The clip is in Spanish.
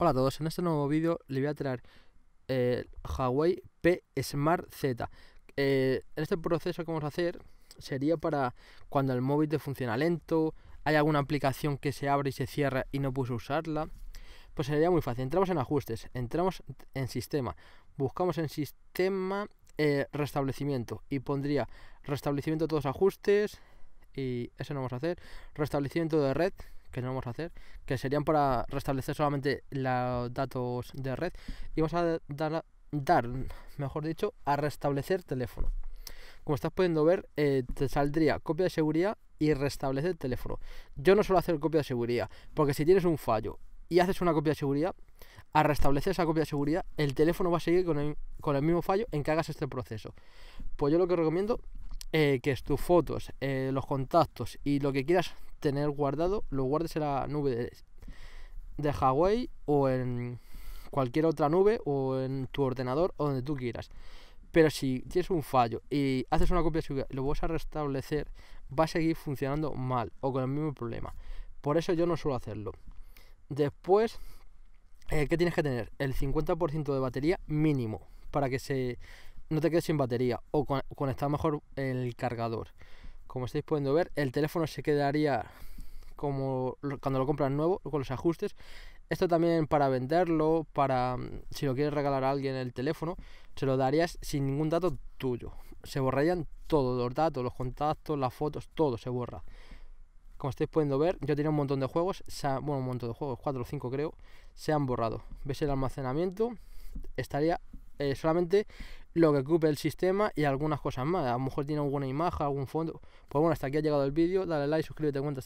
Hola a todos, en este nuevo vídeo le voy a traer el eh, Huawei P Smart Z. Eh, este proceso que vamos a hacer sería para cuando el móvil te funciona lento, hay alguna aplicación que se abre y se cierra y no puedes usarla, pues sería muy fácil. Entramos en ajustes, entramos en sistema, buscamos en sistema eh, restablecimiento y pondría restablecimiento de todos ajustes y eso no vamos a hacer, restablecimiento de red que no vamos a hacer, que serían para restablecer solamente los datos de red y vamos a dar, dar mejor dicho, a restablecer teléfono. Como estás pudiendo ver, eh, te saldría copia de seguridad y restablecer teléfono. Yo no suelo hacer copia de seguridad, porque si tienes un fallo y haces una copia de seguridad, a restablecer esa copia de seguridad, el teléfono va a seguir con el, mismo fallo en que hagas este proceso. Pues yo lo que recomiendo eh, que tus fotos, eh, los contactos y lo que quieras tener guardado, lo guardes en la nube de, Huawei o en cualquier otra nube o en tu ordenador o donde tú quieras. Pero si tienes un fallo y haces una copia y lo vas a restablecer, va a seguir funcionando mal o con el mismo problema. Por eso yo no suelo hacerlo. Después, eh, ¿qué tienes que tener? El 50% de batería mínimo para que se, no te quedes sin batería o con, conectar mejor el cargador. Como estáis pudiendo ver, el teléfono se quedaría como cuando lo compras nuevo, con los ajustes. Esto también para venderlo, para mm, si lo quieres regalar a alguien el teléfono, se lo darías sin ningún dato tuyo. Se borrarían todos los datos, los contactos, las fotos, todo se borra. Como estáis pudiendo ver, yo tenía un montón de juegos, bueno, un montón de juegos, cuatro o cinco creo, se han borrado. ¿Ves el almacenamiento? Estaría eh, solamente lo que ocupe el sistema y algunas cosas más. A lo mejor tiene alguna imagen, algún fondo. Pues bueno, hasta aquí ha llegado el vídeo. Dale like, suscríbete, cuenta.